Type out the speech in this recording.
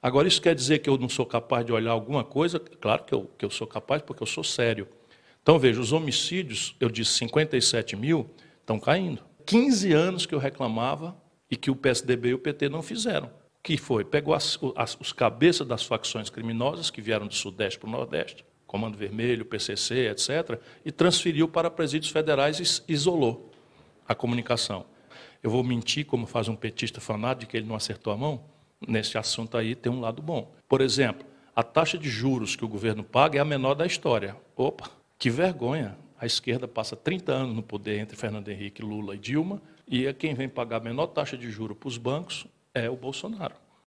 Agora, isso quer dizer que eu não sou capaz de olhar alguma coisa? Claro que eu, que eu sou capaz, porque eu sou sério. Então, veja, os homicídios, eu disse 57 mil, estão caindo. 15 anos que eu reclamava e que o PSDB e o PT não fizeram. Que foi, pegou as, as, os cabeças das facções criminosas que vieram do Sudeste para o Nordeste, Comando Vermelho, PCC, etc., e transferiu para presídios federais e isolou a comunicação. Eu vou mentir, como faz um petista fanático, de que ele não acertou a mão? nesse assunto aí tem um lado bom. Por exemplo, a taxa de juros que o governo paga é a menor da história. Opa, que vergonha. A esquerda passa 30 anos no poder entre Fernando Henrique, Lula e Dilma, e é quem vem pagar a menor taxa de juro para os bancos é o Bolsonaro.